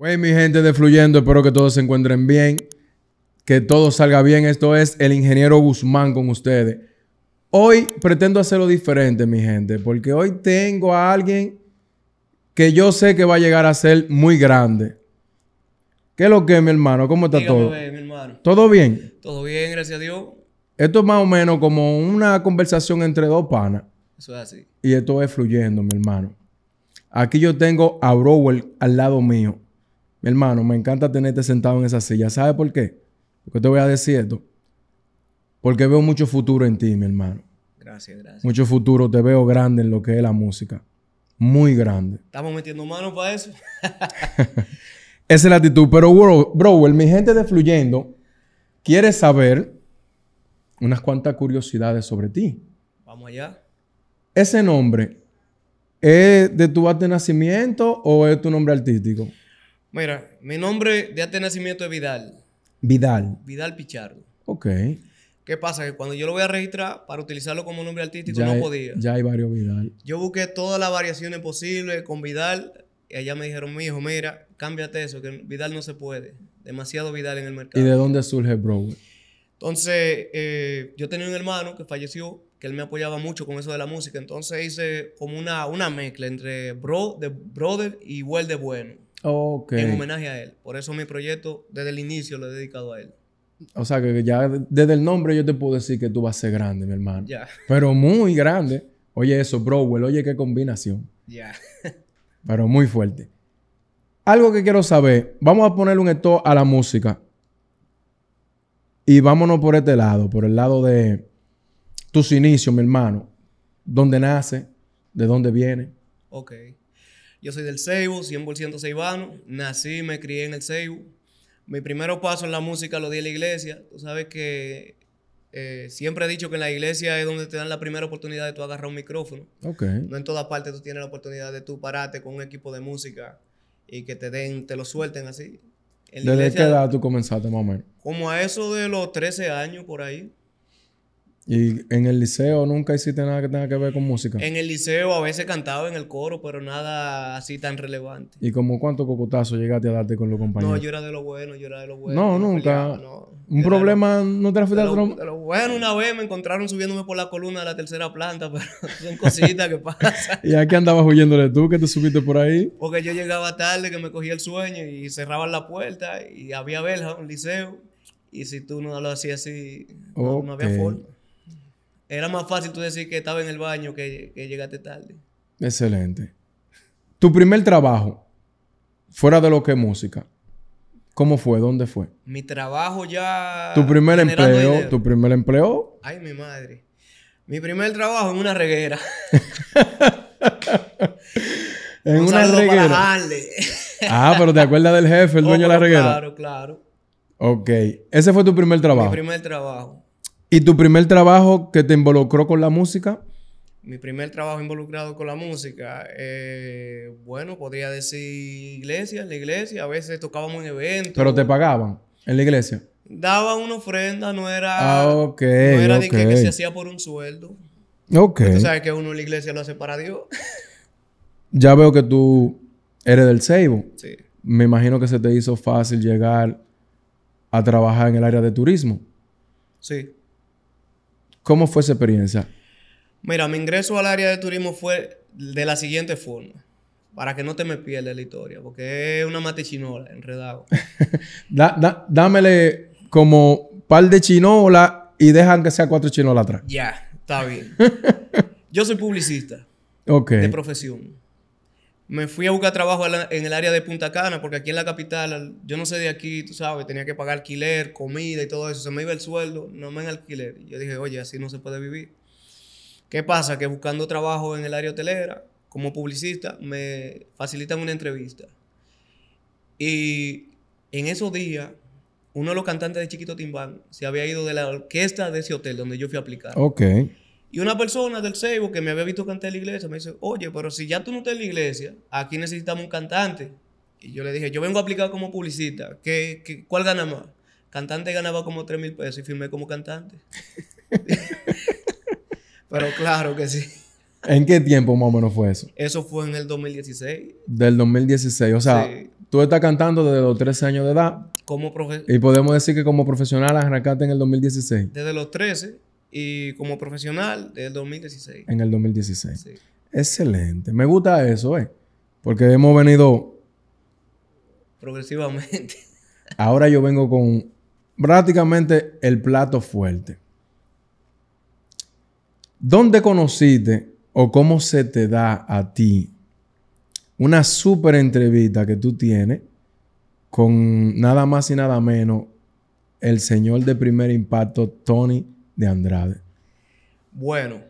Güey, mi gente de Fluyendo, espero que todos se encuentren bien, que todo salga bien. Esto es el ingeniero Guzmán con ustedes. Hoy pretendo hacerlo diferente, mi gente, porque hoy tengo a alguien que yo sé que va a llegar a ser muy grande. ¿Qué es lo que, mi hermano? ¿Cómo está todo? mi hermano. ¿Todo bien? Todo bien, gracias a Dios. Esto es más o menos como una conversación entre dos panas. Eso es así. Y esto es fluyendo, mi hermano. Aquí yo tengo a Browell al lado mío. Mi hermano, me encanta tenerte sentado en esa silla. ¿Sabes por qué? Porque te voy a decir esto. Porque veo mucho futuro en ti, mi hermano. Gracias, gracias. Mucho futuro. Te veo grande en lo que es la música. Muy grande. Estamos metiendo manos para eso. Esa es la actitud. Pero, bro, mi gente de Fluyendo quiere saber unas cuantas curiosidades sobre ti. Vamos allá. Ese nombre, ¿es de tu arte de nacimiento o es tu nombre artístico? Mira, mi nombre de de nacimiento es Vidal. Vidal. Vidal Pichardo. Ok. ¿Qué pasa? Que cuando yo lo voy a registrar para utilizarlo como nombre artístico no podía. Ya hay varios Vidal. Yo busqué todas las variaciones posibles con Vidal y allá me dijeron, mi hijo, mira, cámbiate eso, que Vidal no se puede. Demasiado Vidal en el mercado. ¿Y de dónde surge Broadway? Entonces, eh, yo tenía un hermano que falleció, que él me apoyaba mucho con eso de la música. Entonces hice como una, una mezcla entre bro de brother y well de bueno. En homenaje a él. Por eso mi proyecto desde el inicio lo he dedicado a él. O sea que ya desde el nombre yo te puedo decir que tú vas a ser grande, mi hermano. Pero muy grande. Oye eso, Browell, oye qué combinación. Ya. Pero muy fuerte. Algo que quiero saber, vamos a poner un esto a la música. Y vámonos por este lado, por el lado de tus inicios, mi hermano. ¿Dónde nace? ¿De dónde viene? Ok. Yo soy del Ceibo, 100% ceibano. Nací, me crié en el Ceibo. Mi primer paso en la música lo di en la iglesia. Tú sabes que eh, siempre he dicho que en la iglesia es donde te dan la primera oportunidad de tú agarrar un micrófono. Okay. No en todas partes tú tienes la oportunidad de tú pararte con un equipo de música y que te den, te lo suelten así. ¿Desde qué edad tú comenzaste, mamá? Como a eso de los 13 años por ahí. ¿Y en el liceo nunca hiciste nada que tenga que ver con música? En el liceo a veces cantaba en el coro, pero nada así tan relevante. ¿Y como cuánto cocotazo llegaste a darte con los compañeros? No, yo era de lo bueno, yo era de lo bueno. No, nunca. Un problema, no te la fuiste de, de bueno, una vez me encontraron subiéndome por la columna de la tercera planta, pero son cositas que pasan. ¿Y a qué andabas huyéndole tú que te subiste por ahí? Porque yo llegaba tarde, que me cogía el sueño y cerraban la puerta y había verja, el liceo. Y si tú no lo hacías así, no había forma. Era más fácil tú decir que estaba en el baño que, que llegaste tarde. Excelente. Tu primer trabajo, fuera de lo que es música, ¿cómo fue? ¿Dónde fue? Mi trabajo ya. Tu primer empleo, tu primer empleo. Ay, mi madre. Mi primer trabajo en una reguera. en una reguera. ah, pero te acuerdas del jefe, el dueño de la oh, reguera. Claro, claro. Ok. Ese fue tu primer trabajo. Mi primer trabajo. ¿Y tu primer trabajo que te involucró con la música? Mi primer trabajo involucrado con la música, eh, bueno, podría decir iglesia, en la iglesia, a veces tocábamos en eventos. ¿Pero te pagaban en la iglesia? Daba una ofrenda, no era, ah, okay, no era de que, se hacía por un sueldo. Ok. Tú sabes que uno en la iglesia lo hace para Dios. ya veo que tú eres del Ceibo. Sí. Me imagino que se te hizo fácil llegar a trabajar en el área de turismo. Sí. ¿Cómo fue esa experiencia? Mira, mi ingreso al área de turismo fue de la siguiente forma. Para que no te me pierdas la historia, porque es una mate chinola, enredado. Damele dámele como par de chinola y dejan que sea cuatro chinolas atrás. Ya, está bien. Yo soy publicista. Ok. De profesión. Me fui a buscar trabajo en el área de Punta Cana, porque aquí en la capital, yo no sé de aquí, tú sabes, tenía que pagar alquiler, comida y todo eso. Se me iba el sueldo, no me en alquiler. Y yo dije, oye, así no se puede vivir. ¿Qué pasa? Que buscando trabajo en el área hotelera, como publicista, me facilitan una entrevista. Y en esos días, uno de los cantantes de Chiquito Timbán se había ido de la orquesta de ese hotel donde yo fui a aplicar. Ok. Y una persona del Seibo que me había visto cantar en la iglesia me dice, oye, pero si ya tú no estás en la iglesia, aquí necesitamos un cantante. Y yo le dije, yo vengo a aplicar como publicista, ¿Qué, cuál gana más? Cantante ganaba como 3 mil pesos y firmé como cantante. pero claro que sí. ¿En qué tiempo más o menos fue eso? Eso fue en el 2016. Del 2016, o sea, tú estás cantando desde los 13 años de edad. Como Y podemos decir que como profesional arrancaste en el 2016. Desde los 13 y como profesional del el 2016. En el 2016. Excelente. Me gusta eso, ¿eh? Porque hemos venido... Progresivamente. Ahora yo vengo con prácticamente el plato fuerte. ¿Dónde conociste o cómo se te da a ti una súper entrevista que tú tienes con nada más y nada menos el señor de primer impacto, Tony de Andrade? Bueno,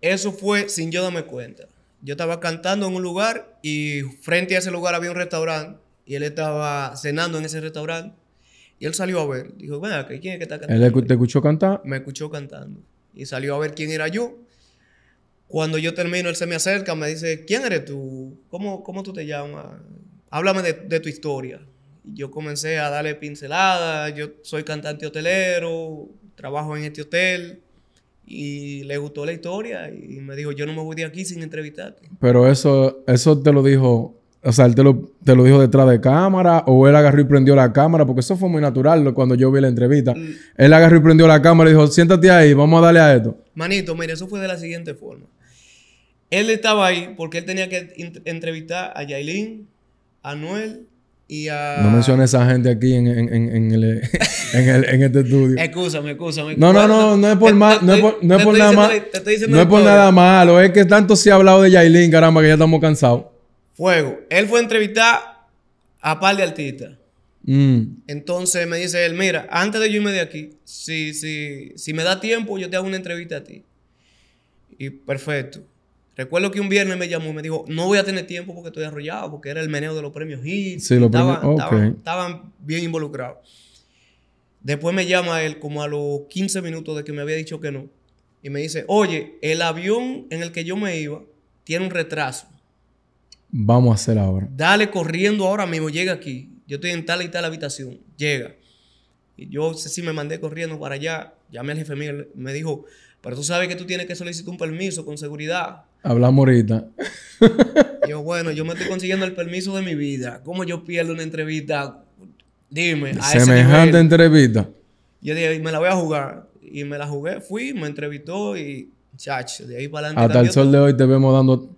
eso fue sin yo darme cuenta. Yo estaba cantando en un lugar y frente a ese lugar había un restaurante y él estaba cenando en ese restaurante y él salió a ver. Dijo, bueno, ¿quién es que está cantando? ¿Él te escuchó cantar? Me escuchó cantando y salió a ver quién era yo. Cuando yo termino, él se me acerca, me dice, ¿quién eres tú? ¿Cómo, cómo tú te llamas? Háblame de, de tu historia. yo comencé a darle pinceladas, yo soy cantante hotelero, trabajo en este hotel. Y le gustó la historia y me dijo, yo no me voy de aquí sin entrevistarte. Pero eso, eso te lo dijo, o sea, él te lo, te lo dijo detrás de cámara o él agarró y prendió la cámara, porque eso fue muy natural cuando yo vi la entrevista. Mm. Él agarró y prendió la cámara y dijo, siéntate ahí, vamos a darle a esto. Manito, mire, eso fue de la siguiente forma. Él estaba ahí porque él tenía que entrevistar a Yailin, a Noel y, ah, no menciones esa gente aquí en, el, en, este estudio. Excúsame, excúsame. No, no, no, no es por, nada malo. No es por nada malo. Es que tanto se ha hablado de Yailin, caramba, que ya estamos cansados. Fuego. Él fue a entrevistar a par de artistas. Mm. Entonces me dice él, mira, antes de yo irme de aquí, si, si, si me da tiempo, yo te hago una entrevista a ti. Y perfecto. Recuerdo que un viernes me llamó y me dijo, no voy a tener tiempo porque estoy arrollado, porque era el meneo de los premios Hit. Sí, los estaban, estaban, bien involucrados. Después me llama él como a los 15 minutos de que me había dicho que no. Y me dice, oye, el avión en el que yo me iba tiene un retraso. Vamos a hacer ahora. Dale corriendo ahora mismo, llega aquí. Yo estoy en tal y tal habitación. Llega. Y yo sé si me mandé corriendo para allá. Llamé al jefe mío, me dijo, pero tú sabes que tú tienes que solicitar un permiso con seguridad. Hablamos ahorita. yo, bueno, yo me estoy consiguiendo el permiso de mi vida. ¿Cómo yo pierdo una entrevista? Dime. Semejante entrevista. Yo dije, me la voy a jugar. Y me la jugué, fui, me entrevistó y, chach, de ahí para adelante. Hasta el sol de hoy te vemos dando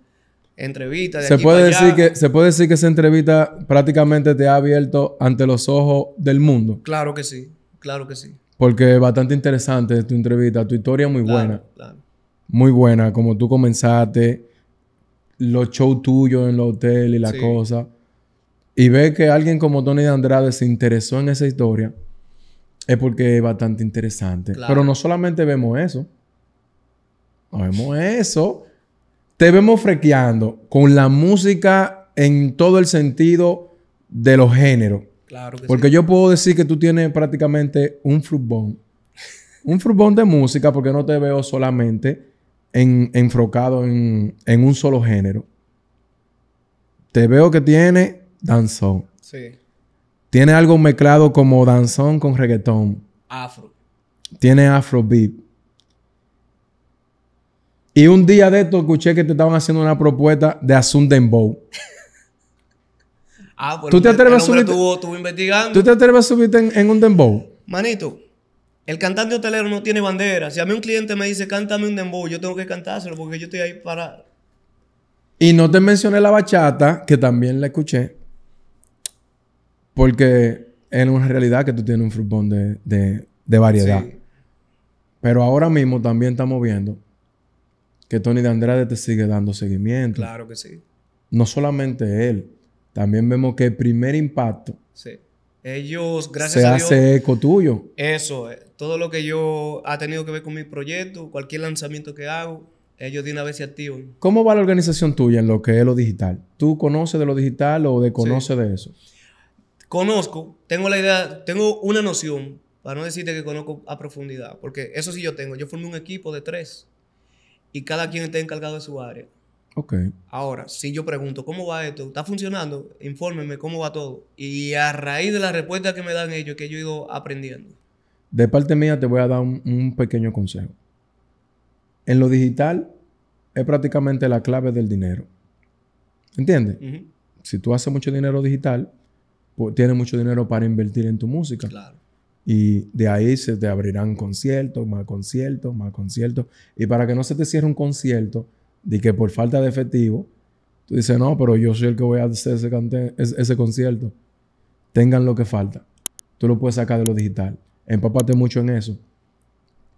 entrevistas. se, aquí puede decir que, se puede decir que esa entrevista prácticamente te ha abierto ante los ojos del mundo. Claro que sí, claro que sí. Porque es bastante interesante tu entrevista, tu historia muy buena. Muy buena, como tú comenzaste, los shows tuyos en los hoteles y la cosa. Y ve que alguien como Tony de Andrade se interesó en esa historia, es porque es bastante interesante. Pero no solamente vemos eso. No vemos eso. Te vemos frequeando con la música en todo el sentido de los géneros. Porque yo puedo decir que tú tienes prácticamente un frutbón. un frutbón de música porque no te veo solamente enfocado en, un solo género. Te veo que tiene danzón. Sí. Tiene algo mezclado como danzón con reggaetón. Afro. Tiene afrobeat. Y un día de esto escuché que te estaban haciendo una propuesta de Asun Dembow. Ah, pues ¿Tú te atreves a subir investigando. ¿Tú te atreves a subir en, un dembow? Manito, el cantante hotelero no tiene bandera. Si a mí un cliente me dice, cántame un dembow, yo tengo que cantárselo porque yo estoy ahí para... Y no te mencioné la bachata, que también la escuché. Porque es una realidad que tú tienes un frutón de, variedad. Sí. Pero ahora mismo también estamos viendo que Tony de Andrade te sigue dando seguimiento. Claro que sí. No solamente él también vemos que el primer impacto. Sí. Ellos, gracias a Dios. hace eco tuyo. Eso, eh, todo lo que yo ha tenido que ver con mi proyecto, cualquier lanzamiento que hago, ellos de una vez se activan. ¿Cómo va la organización tuya en lo que es lo digital? ¿Tú conoces de lo digital o desconoces de eso? Conozco, tengo la idea, tengo una noción, para no decirte que conozco a profundidad, porque eso sí yo tengo. Yo formé un equipo de tres y cada quien está encargado de su área. Ok. Ahora, si yo pregunto, ¿cómo va esto? ¿Está funcionando? infórmeme ¿cómo va todo? Y a raíz de la respuesta que me dan ellos, que yo he ido aprendiendo. De parte mía, te voy a dar un, pequeño consejo. En lo digital es prácticamente la clave del dinero. ¿Entiendes? Si tú haces mucho dinero digital, pues, tienes mucho dinero para invertir en tu música. Claro. Y de ahí se te abrirán conciertos, más conciertos, más conciertos. Y para que no se te cierre un concierto, de que por falta de efectivo, tú dices, no, pero yo soy el que voy a hacer ese, ese, concierto. Tengan lo que falta. Tú lo puedes sacar de lo digital. Empápate mucho en eso.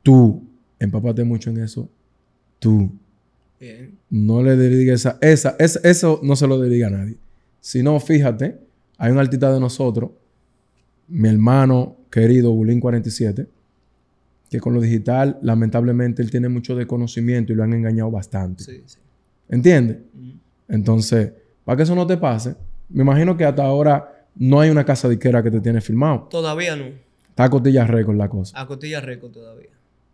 Tú, empápate mucho en eso. Tú. No le dedique esa, esa, eso no se lo diga a nadie. Si no, fíjate, hay un artista de nosotros, mi hermano querido, Bulín 47, que con lo digital, lamentablemente, él tiene mucho desconocimiento y lo han engañado bastante. Sí, sí. ¿Entiendes? Entonces, para que eso no te pase, me imagino que hasta ahora no hay una casa disquera que te tiene filmado. Todavía no. Está a cotillas récord la cosa. A cotillas récord todavía.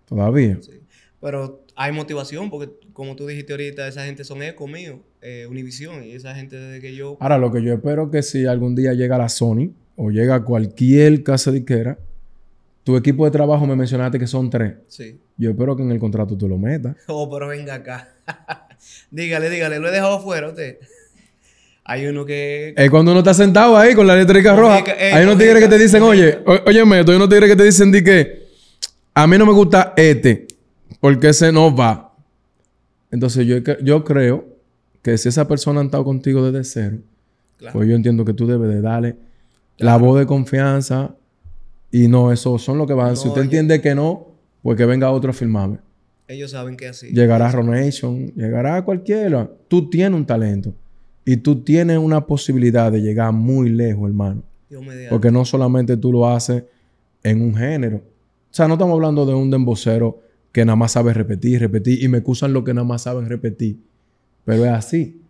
Todavía. Sí. Pero hay motivación, porque como tú dijiste ahorita, esa gente son eco mío, eh, Univision, y esa gente desde que yo. Ahora, lo que yo espero que si algún día llega la Sony o llega cualquier casa disquera, tu equipo de trabajo me mencionaste que son tres. Sí. Yo espero que en el contrato tú lo metas. Oh, pero venga acá. dígale, dígale, lo he dejado fuera usted. Hay uno que. Es cuando uno está sentado ahí con la eléctrica roja. Eh, hay unos tigres que te dicen, oye, Oye, meto. hay unos tigres que te dicen di que a mí no me gusta este, porque ese no va. Entonces yo, yo creo que si esa persona ha estado contigo desde cero, pues yo entiendo que tú debes de darle la voz de confianza, y no, eso son lo que van. si usted entiende que no, pues que venga otro a filmarme. Ellos saben que así. Llegará Ronation, llegará a cualquiera. Tú tienes un talento y tú tienes una posibilidad de llegar muy lejos, hermano. Porque no solamente tú lo haces en un género. O sea, no estamos hablando de un dembocero que nada más sabe repetir, repetir y me excusan lo que nada más saben repetir. Pero es así.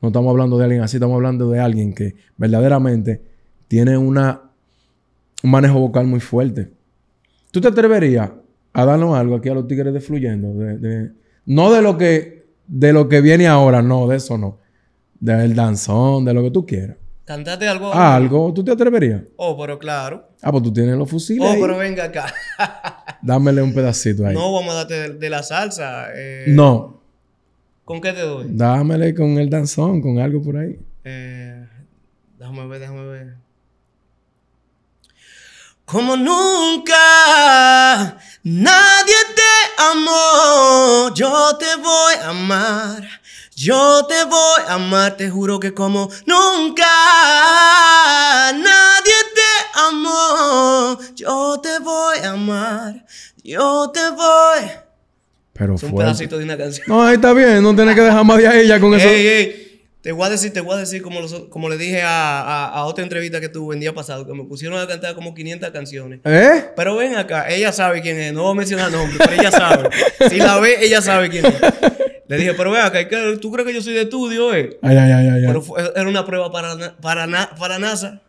No estamos hablando de alguien así, estamos hablando de alguien que verdaderamente tiene una un manejo vocal muy fuerte. ¿Tú te atreverías a darnos algo aquí a los tigres de fluyendo? De, no de lo que de lo que viene ahora, no, de eso no. De el danzón, de lo que tú quieras. Cantate algo. Ah, algo, ¿tú te atreverías? Oh, pero claro. Ah, pues tú tienes los fusiles. Oh, pero venga acá. Dámele un pedacito ahí. No, vamos a darte de, la salsa. Eh. no. ¿Con qué te doy? Dámele con el danzón, con algo por ahí. Eh, déjame ver, déjame ver como nunca nadie te amó. Yo te voy a amar, yo te voy a amar, te juro que como nunca nadie te amó. Yo te voy a amar, yo te voy. Pero es un pedacito de una canción. No, ahí está bien, no tienes que dejar más de ella con eso. Te voy a decir, te voy a decir, como, como le dije a, otra entrevista que tuve el día pasado, que me pusieron a cantar como 500 canciones. ¿Eh? Pero ven acá, ella sabe quién es, no voy a mencionar nombre, pero ella sabe. si la ve, ella sabe quién es. Le dije, pero ven acá, ¿tú crees que yo soy de estudio, eh? Ay, ay, ay, ay. Pero era una prueba para, para, para NASA.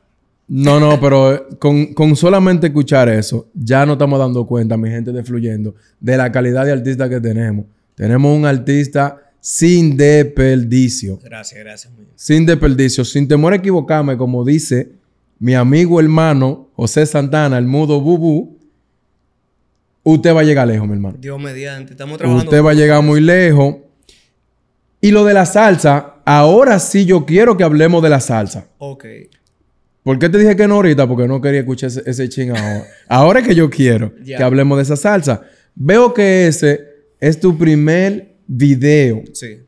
No, no, pero eh, con, con, solamente escuchar eso, ya no estamos dando cuenta, mi gente de Fluyendo, de la calidad de artista que tenemos. Tenemos un artista sin desperdicio. Gracias, gracias. Sin desperdicio, sin temor a equivocarme, como dice mi amigo hermano José Santana, el mudo Bubú. usted va a llegar lejos, mi hermano. Dios mediante, estamos trabajando. Usted va a llegar muy lejos. Y lo de la salsa, ahora sí yo quiero que hablemos de la salsa. Ok. ¿Por qué te dije que no ahorita? Porque no quería escuchar ese, ahora. ahora es que yo quiero que hablemos de esa salsa. Veo que ese es tu primer video. Sí.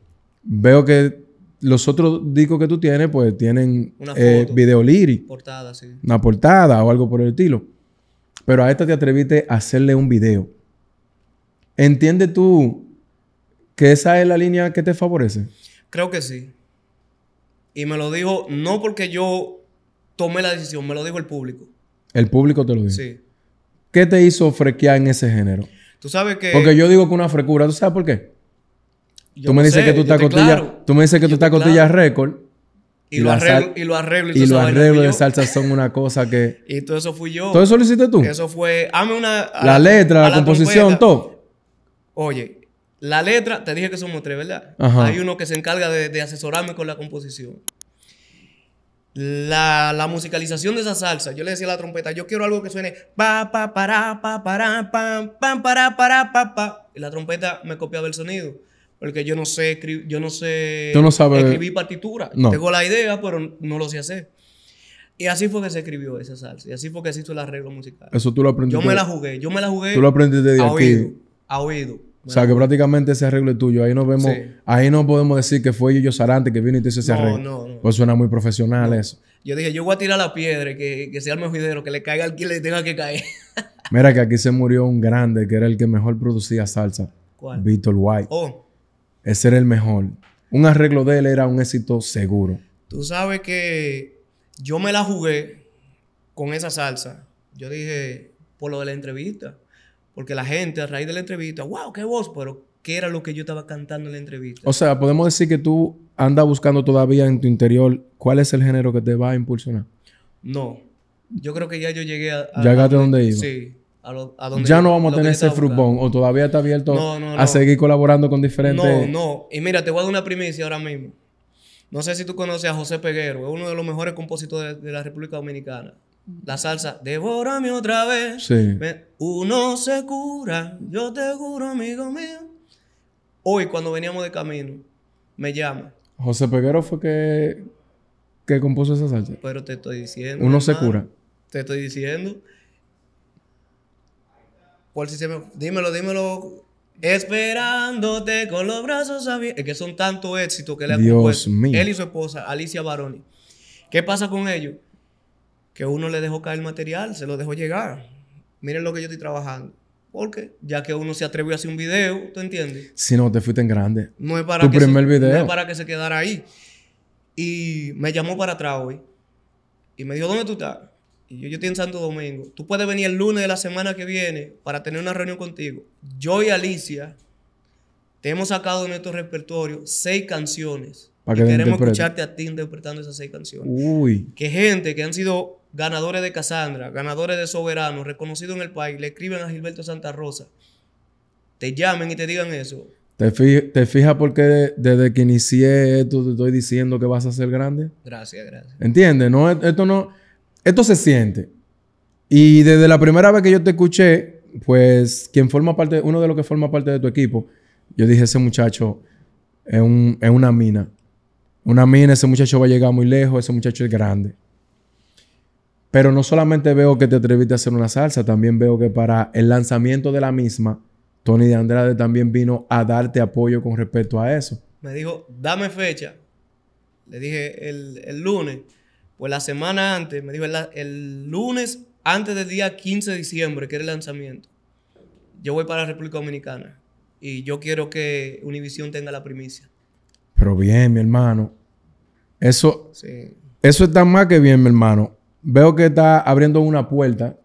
Veo que los otros discos que tú tienes, pues tienen una eh, video Portada, sí. Una portada o algo por el estilo. Pero a esta te atreviste a hacerle un video. ¿Entiendes tú que esa es la línea que te favorece? Creo que sí. Y me lo dijo no porque yo tomé la decisión, me lo dijo el público. El público te lo dijo. Sí. ¿Qué te hizo frequear en ese género? Tú sabes que. Porque yo digo que una frecura, ¿tú sabes por qué? tú, me dices que tú, estás cotilla, tú me dices que tú estás récord. Y, y, lo arreglo, y lo arreglo. Y, lo arreglo de salsa son una cosa que... y todo eso fui yo. ¿Todo eso lo hiciste tú? Eso fue... una... la letra, la, composición, todo. Oye, la letra... Te dije que somos tres, ¿verdad? Hay uno que se encarga de, asesorarme con la composición. La, musicalización de esa salsa. Yo le decía a la trompeta, yo quiero algo que suene pa pa para pa para pa pa para para pa pa. Y la trompeta me copiaba el sonido. Porque yo no sé, yo no sé no escribir partitura. No. Tengo la idea, pero no lo sé hacer. Y así fue que se escribió esa salsa. Y así fue que se hizo el arreglo musical. Eso tú lo aprendiste. Yo me la jugué. Yo me la jugué. Tú lo aprendiste de Oído, a oído. O sea, que prácticamente ese arreglo es tuyo. Ahí no vemos... Ahí no podemos decir que fue yo Sarante que vino y te hizo ese arreglo. No, no. Pues suena muy profesional eso. Yo dije, yo voy a tirar la piedra que, que sea el mejor que le caiga al que le tenga que caer. Mira que aquí se murió un grande que era el que mejor producía salsa. ¿Cuál? Víctor White. Oh. ...es ser el mejor. Un arreglo de él era un éxito seguro. Tú sabes que yo me la jugué con esa salsa. Yo dije, por lo de la entrevista. Porque la gente a raíz de la entrevista, wow, qué voz, pero ¿qué era lo que yo estaba cantando en la entrevista? O sea, podemos decir que tú andas buscando todavía en tu interior cuál es el género que te va a impulsionar. No, yo creo que ya yo llegué a... Llegaste donde iba. Sí, ya no vamos a tener ese frutbón o todavía está abierto a seguir colaborando con diferentes. No, no. Y mira, te voy a dar una primicia ahora mismo. No sé si tú conoces a José Peguero, es uno de los mejores compositores de, la República Dominicana. La salsa, devórame otra vez. Sí. uno se cura, yo te juro, amigo mío. Hoy, cuando veníamos de camino, me llama. José Peguero fue que, que compuso esa salsa. Pero te estoy diciendo. Uno se cura. Te estoy diciendo. ¿Cuál si se me... Dímelo, dímelo. Esperándote con los brazos abiertos. Es que son tanto éxito que le han Dios mío. Él y su esposa, Alicia Baroni. ¿Qué pasa con ellos? Que uno le dejó caer el material, se lo dejó llegar. Miren lo que yo estoy trabajando. Porque ya que uno se atrevió a hacer un video, ¿tú entiendes? Si no, te fuiste en grande. No es para, tu primer video. No es para que se quedara ahí. Y me llamó para atrás hoy. Y me dijo, ¿dónde tú estás? yo, yo estoy en Santo Domingo, tú puedes venir el lunes de la semana que viene para tener una reunión contigo. Yo y Alicia te hemos sacado de nuestro repertorio seis canciones. y queremos escucharte a ti interpretando esas seis canciones. Uy. Que gente que han sido ganadores de Casandra, ganadores de Soberano, reconocido en el país, le escriben a Gilberto Santa Rosa, te llamen y te digan eso. ¿Te, fijas te fija porque desde que inicié esto te estoy diciendo que vas a ser grande? Gracias, gracias. ¿Entiendes? No, esto no esto se siente. Y desde la primera vez que yo te escuché, pues quien forma parte, uno de los que forma parte de tu equipo, yo dije, ese muchacho es, un, una mina. Una mina, ese muchacho va a llegar muy lejos, ese muchacho es grande. Pero no solamente veo que te atreviste a hacer una salsa, también veo que para el lanzamiento de la misma, Tony de Andrade también vino a darte apoyo con respecto a eso. Me dijo, dame fecha. Le dije el, el lunes pues la semana antes, me dijo el, lunes antes del día 15 de diciembre, que era el lanzamiento, yo voy para la República Dominicana y yo quiero que Univision tenga la primicia. Pero bien, mi hermano. Eso, eso está más que bien, mi hermano. Veo que está abriendo una puerta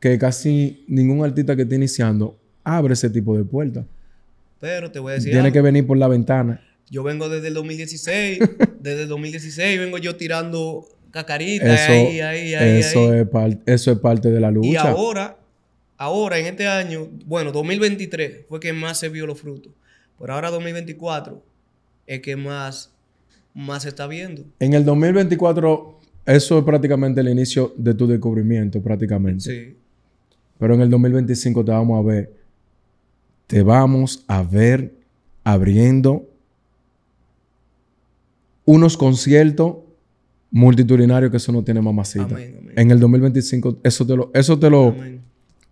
que casi ningún artista que esté iniciando abre ese tipo de puerta. Pero te voy a decir. Tiene que venir por la ventana. Yo vengo desde el 2016. desde el 2016 vengo yo tirando cacarita, eso, ahí, ahí, ahí. Eso, Es eso es parte de la lucha. Y ahora, ahora en este año, bueno, 2023 fue que más se vio los frutos. Pero ahora 2024 es que más, más se está viendo. En el 2024, eso es prácticamente el inicio de tu descubrimiento, prácticamente. Sí. Pero en el 2025 te vamos a ver. Te vamos a ver abriendo unos conciertos multitudinario que eso no tiene mamacita. En el 2025, eso te lo, eso te lo,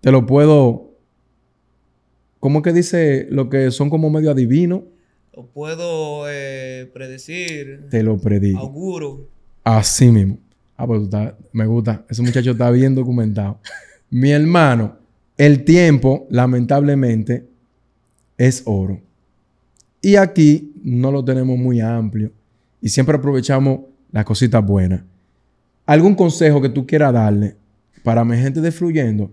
te lo puedo. ¿Cómo que dice lo que son como medio adivino? Lo puedo eh, predecir. Te lo predigo. Auguro. Así mismo. Ah, pues me gusta. Ese muchacho está bien documentado. Mi hermano, el tiempo, lamentablemente, es oro. Y aquí no lo tenemos muy amplio. Y siempre aprovechamos las cositas buenas. ¿Algún consejo que tú quieras darle para mi gente de Fluyendo?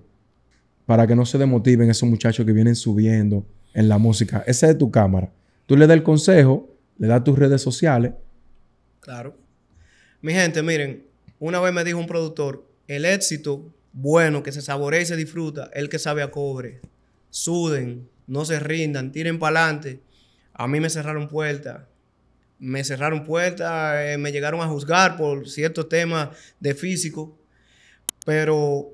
Para que no se demotiven esos muchachos que vienen subiendo en la música. ese es tu cámara. Tú le das el consejo, le das tus redes sociales. Claro. Mi gente, miren, una vez me dijo un productor, el éxito bueno que se saborea y se disfruta, el que sabe a cobre. Suden, no se rindan, tiren para adelante. A mí me cerraron puertas, me cerraron puertas, eh, me llegaron a juzgar por ciertos temas de físico, pero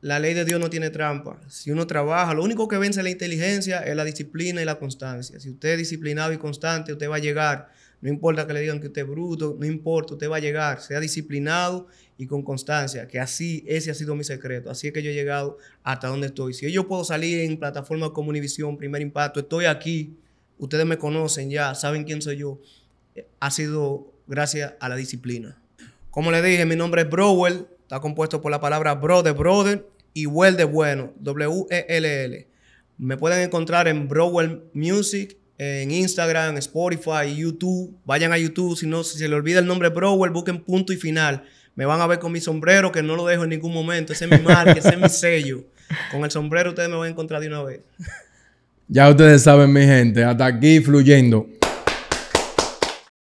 la ley de Dios no tiene trampa. Si uno trabaja, lo único que vence la inteligencia es la disciplina y la constancia. Si usted es disciplinado y constante, usted va a llegar. No importa que le digan que usted es bruto, no importa, usted va a llegar. Sea disciplinado y con constancia, que así, ese ha sido mi secreto. Así es que yo he llegado hasta donde estoy. Si yo puedo salir en plataforma como Univision, Primer Impacto, estoy aquí ustedes me conocen ya, saben quién soy yo, eh, ha sido gracias a la disciplina. Como le dije, mi nombre es Browell, está compuesto por la palabra brother, brother y well de bueno, W-E-L-L. Me pueden encontrar en Browell Music, en Instagram, Spotify, YouTube. Vayan a YouTube, si no, si se le olvida el nombre Browell, busquen punto y final. Me van a ver con mi sombrero, que no lo dejo en ningún momento. Ese es mi marca, ese es mi sello. Con el sombrero ustedes me van a encontrar de una vez. Ya ustedes saben, mi gente, hasta aquí fluyendo.